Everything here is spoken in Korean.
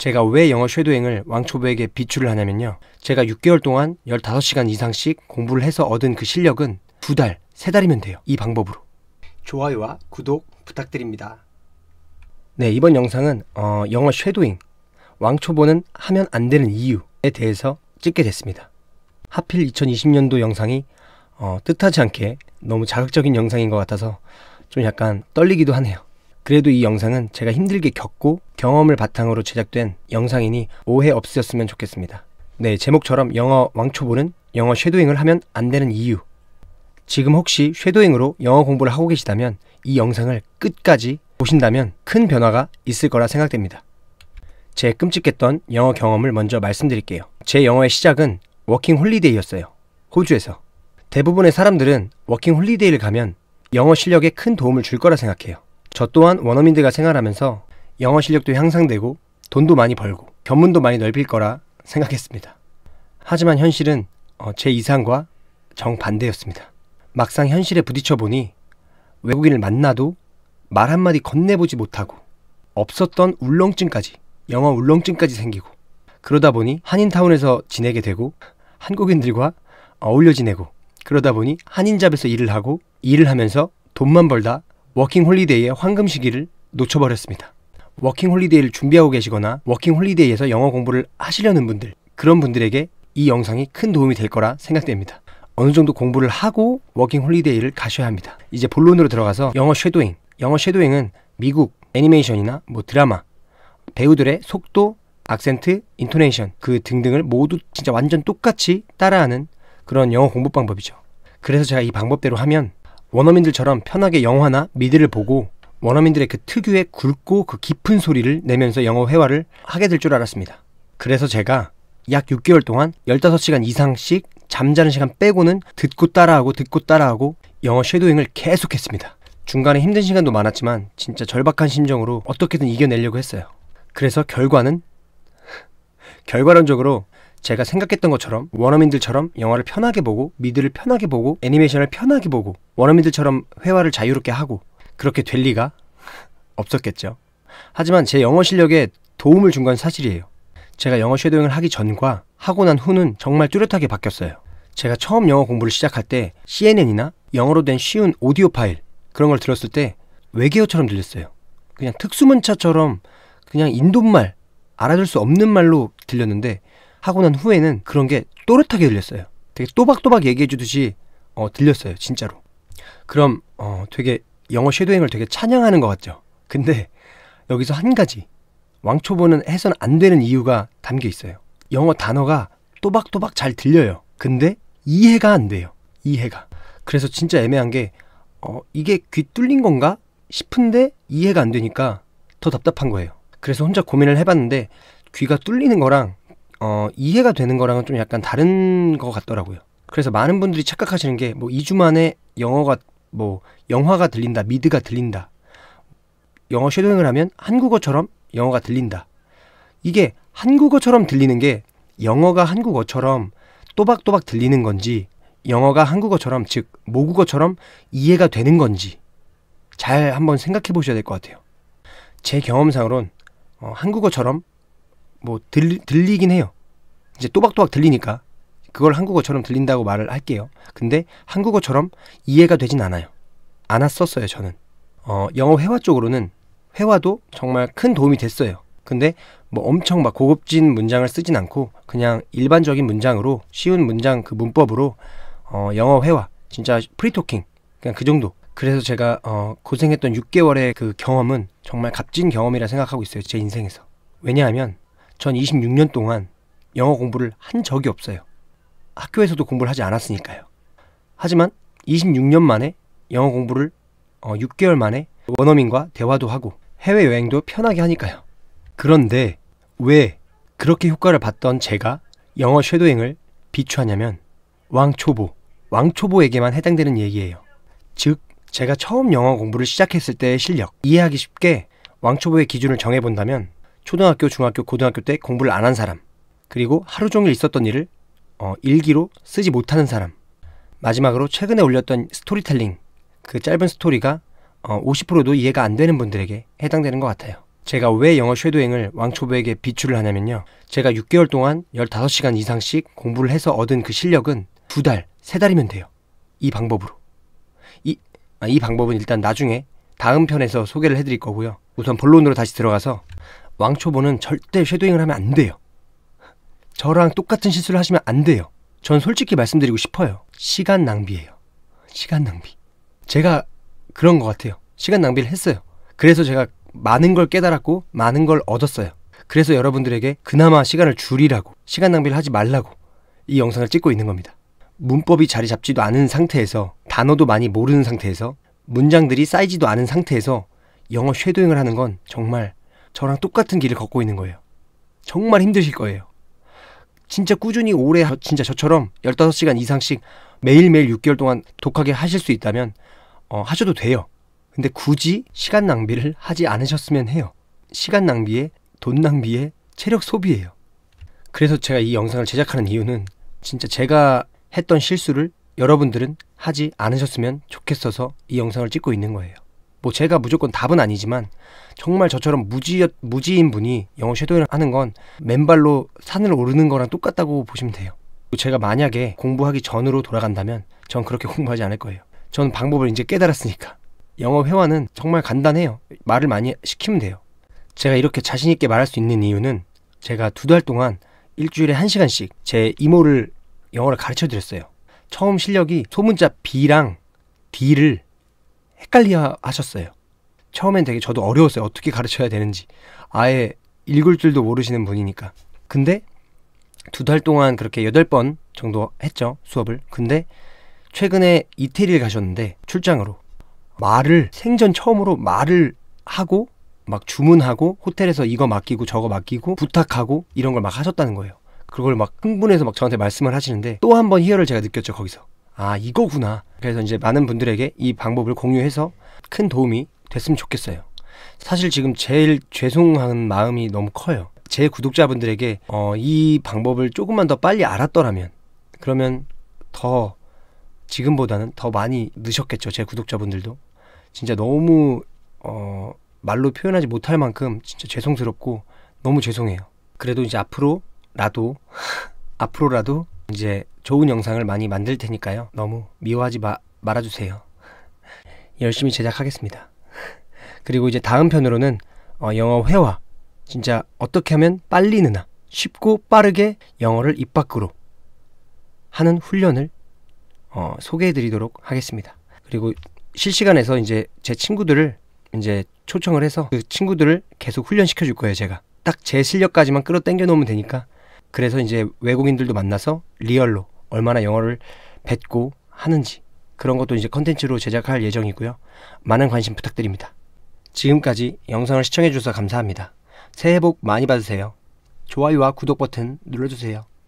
제가 왜 영어 쉐도잉을 왕초보에게 비추를 하냐면요. 제가 6개월 동안 15시간 이상씩 공부를 해서 얻은 그 실력은 두 달, 세 달이면 돼요. 이 방법으로. 좋아요와 구독 부탁드립니다. 네, 이번 영상은 어, 영어 쉐도잉, 왕초보는 하면 안 되는 이유에 대해서 찍게 됐습니다. 하필 2020년도 영상이 어, 뜻하지 않게 너무 자극적인 영상인 것 같아서 좀 약간 떨리기도 하네요. 그래도 이 영상은 제가 힘들게 겪고 경험을 바탕으로 제작된 영상이니 오해 없으셨으면 좋겠습니다. 네, 제목처럼 영어 왕초보는 영어 쉐도잉을 하면 안 되는 이유. 지금 혹시 쉐도잉으로 영어 공부를 하고 계시다면 이 영상을 끝까지 보신다면 큰 변화가 있을 거라 생각됩니다. 제 끔찍했던 영어 경험을 먼저 말씀드릴게요. 제 영어의 시작은 워킹 홀리데이였어요. 호주에서. 대부분의 사람들은 워킹 홀리데이를 가면 영어 실력에 큰 도움을 줄 거라 생각해요. 저 또한 원어민들과 생활하면서 영어 실력도 향상되고 돈도 많이 벌고 견문도 많이 넓힐 거라 생각했습니다. 하지만 현실은 어, 제 이상과 정반대였습니다. 막상 현실에 부딪혀 보니 외국인을 만나도 말 한마디 건네보지 못하고 없었던 울렁증까지 영어 울렁증까지 생기고 그러다 보니 한인타운에서 지내게 되고 한국인들과 어울려 지내고 그러다 보니 한인잡에서 일을 하고 일을 하면서 돈만 벌다 워킹 홀리데이의 황금 시기를 놓쳐버렸습니다. 워킹 홀리데이를 준비하고 계시거나 워킹 홀리데이에서 영어 공부를 하시려는 분들, 그런 분들에게 이 영상이 큰 도움이 될 거라 생각됩니다. 어느 정도 공부를 하고 워킹 홀리데이를 가셔야 합니다. 이제 본론으로 들어가서 영어 쉐도잉. 영어 쉐도잉은 미국 애니메이션이나 뭐 드라마, 배우들의 속도, 악센트, 인토네이션 그 등등을 모두 진짜 완전 똑같이 따라하는 그런 영어 공부 방법이죠. 그래서 제가 이 방법대로 하면 원어민들처럼 편하게 영화나 미드를 보고 원어민들의 그 특유의 굵고 그 깊은 소리를 내면서 영어 회화를 하게 될 줄 알았습니다. 그래서 제가 약 6개월 동안 15시간 이상씩 잠자는 시간 빼고는 듣고 따라하고 듣고 따라하고 영어 쉐도잉을 계속했습니다. 중간에 힘든 시간도 많았지만 진짜 절박한 심정으로 어떻게든 이겨내려고 했어요. 그래서 결과는 결과론적으로 제가 생각했던 것처럼 원어민들처럼 영화를 편하게 보고 미드를 편하게 보고 애니메이션을 편하게 보고 원어민들처럼 회화를 자유롭게 하고 그렇게 될 리가 없었겠죠. 하지만 제 영어 실력에 도움을 준 건 사실이에요. 제가 영어 쉐도잉을 하기 전과 하고 난 후는 정말 뚜렷하게 바뀌었어요. 제가 처음 영어 공부를 시작할 때 CNN이나 영어로 된 쉬운 오디오 파일 그런 걸 들었을 때 외계어처럼 들렸어요. 그냥 특수문자처럼 그냥 인도말 알아들 수 없는 말로 들렸는데 하고 난 후에는 그런 게 또렷하게 들렸어요. 되게 또박또박 얘기해 주듯이 어, 들렸어요. 진짜로. 그럼 어, 되게 영어 섀도잉을 되게 찬양하는 것 같죠. 근데 여기서 한 가지 왕초보는 해선 안 되는 이유가 담겨 있어요. 영어 단어가 또박또박 잘 들려요. 근데 이해가 안 돼요. 이해가. 그래서 진짜 애매한 게 어, 이게 귀 뚫린 건가 싶은데 이해가 안 되니까 더 답답한 거예요. 그래서 혼자 고민을 해봤는데 귀가 뚫리는 거랑 어, 이해가 되는 거랑은 좀 약간 다른 것 같더라고요. 그래서 많은 분들이 착각하시는 게 뭐 2주 만에 영어가 뭐 영화가 들린다, 미드가 들린다. 영어 쉐도잉을 하면 한국어처럼 영어가 들린다. 이게 한국어처럼 들리는 게 영어가 한국어처럼 또박또박 들리는 건지 영어가 한국어처럼 즉 모국어처럼 이해가 되는 건지 잘 한번 생각해 보셔야 될 것 같아요. 제 경험상으론 어, 한국어처럼 뭐 들, 들리긴 해요. 이제 또박또박 들리니까 그걸 한국어처럼 들린다고 말을 할게요. 근데 한국어처럼 이해가 되진 않아요. 안았었어요 저는. 어, 영어 회화 쪽으로는 회화도 정말 큰 도움이 됐어요. 근데 뭐 엄청 막 고급진 문장을 쓰진 않고 그냥 일반적인 문장으로 쉬운 문장 그 문법으로 어, 영어 회화 진짜 프리토킹 그냥 그 정도. 그래서 제가 어, 고생했던 6개월의 그 경험은 정말 값진 경험이라 생각하고 있어요 제 인생에서. 왜냐하면 전 26년 동안 영어 공부를 한 적이 없어요. 학교에서도 공부를 하지 않았으니까요. 하지만 26년 만에 영어 공부를 어, 6개월 만에 원어민과 대화도 하고 해외여행도 편하게 하니까요. 그런데 왜 그렇게 효과를 봤던 제가 영어 쉐도잉을 비추하냐면 왕초보, 왕초보에게만 해당되는 얘기예요. 즉, 제가 처음 영어 공부를 시작했을 때의 실력, 이해하기 쉽게 왕초보의 기준을 정해본다면 초등학교, 중학교, 고등학교 때 공부를 안 한 사람, 그리고 하루 종일 있었던 일을 어, 일기로 쓰지 못하는 사람, 마지막으로 최근에 올렸던 스토리텔링, 그 짧은 스토리가 어, 50%도 이해가 안 되는 분들에게 해당되는 것 같아요. 제가 왜 영어 쉐도잉을 왕초보에게 비추를 하냐면요. 제가 6개월 동안 15시간 이상씩 공부를 해서 얻은 그 실력은 두 달, 세 달이면 돼요. 이 방법으로. 이, 아, 이 방법은 일단 나중에 다음 편에서 소개를 해드릴 거고요. 우선 본론으로 다시 들어가서 왕초보는 절대 쉐도잉을 하면 안 돼요. 저랑 똑같은 실수를 하시면 안 돼요. 전 솔직히 말씀드리고 싶어요. 시간 낭비예요. 시간 낭비. 제가 그런 것 같아요. 시간 낭비를 했어요. 그래서 제가 많은 걸 깨달았고 많은 걸 얻었어요. 그래서 여러분들에게 그나마 시간을 줄이라고 시간 낭비를 하지 말라고 이 영상을 찍고 있는 겁니다. 문법이 자리 잡지도 않은 상태에서 단어도 많이 모르는 상태에서 문장들이 쌓이지도 않은 상태에서 영어 쉐도잉을 하는 건 정말 저랑 똑같은 길을 걷고 있는 거예요. 정말 힘드실 거예요. 진짜 꾸준히 오래 진짜 저처럼 15시간 이상씩 매일매일 6개월 동안 독하게 하실 수 있다면 어, 하셔도 돼요. 근데 굳이 시간 낭비를 하지 않으셨으면 해요. 시간 낭비에 돈 낭비에 체력 소비예요. 그래서 제가 이 영상을 제작하는 이유는 진짜 제가 했던 실수를 여러분들은 하지 않으셨으면 좋겠어서 이 영상을 찍고 있는 거예요. 뭐 제가 무조건 답은 아니지만 정말 저처럼 무지 무지인 분이 영어 섀도잉을 하는 건 맨발로 산을 오르는 거랑 똑같다고 보시면 돼요. 제가 만약에 공부하기 전으로 돌아간다면 전 그렇게 공부하지 않을 거예요. 전 방법을 이제 깨달았으니까. 영어 회화는 정말 간단해요. 말을 많이 시키면 돼요. 제가 이렇게 자신 있게 말할 수 있는 이유는 제가 두 달 동안 일주일에 한 시간씩 제 이모를 영어를 가르쳐 드렸어요. 처음 실력이 소문자 B랑 D를 헷갈려 하셨어요. 처음엔 되게 저도 어려웠어요. 어떻게 가르쳐야 되는지. 아예 읽을 줄도 모르시는 분이니까. 근데 두 달 동안 그렇게 여덟 번 정도 했죠. 수업을. 근데 최근에 이태리를 가셨는데 출장으로 말을 생전 처음으로 말을 하고 막 주문하고 호텔에서 이거 맡기고 저거 맡기고 부탁하고 이런 걸 막 하셨다는 거예요. 그걸 막 흥분해서 막 저한테 말씀을 하시는데 또 한 번 희열을 제가 느꼈죠 거기서 아 이거구나 그래서 이제 많은 분들에게 이 방법을 공유해서 큰 도움이 됐으면 좋겠어요 사실 지금 제일 죄송한 마음이 너무 커요 제 구독자분들에게 어, 이 방법을 조금만 더 빨리 알았더라면 그러면 더 지금보다는 더 많이 느셨겠죠 제 구독자분들도 진짜 너무 어, 말로 표현하지 못할 만큼 진짜 죄송스럽고 너무 죄송해요 그래도 이제 앞으로라도 앞으로라도 이제 좋은 영상을 많이 만들 테니까요. 너무 미워하지 마, 말아주세요. 열심히 제작하겠습니다. 그리고 이제 다음 편으로는 어, 영어 회화. 진짜 어떻게 하면 빨리 느나 쉽고 빠르게 영어를 입 밖으로 하는 훈련을 어, 소개해 드리도록 하겠습니다. 그리고 실시간에서 이제 제 친구들을 이제 초청을 해서 그 친구들을 계속 훈련시켜 줄 거예요, 제가. 딱 제 실력까지만 끌어당겨 놓으면 되니까 그래서 이제 외국인들도 만나서 리얼로 얼마나 영어를 뱉고 하는지 그런 것도 이제 컨텐츠로 제작할 예정이고요. 많은 관심 부탁드립니다. 지금까지 영상을 시청해주셔서 감사합니다. 새해 복 많이 받으세요. 좋아요와 구독 버튼 눌러주세요.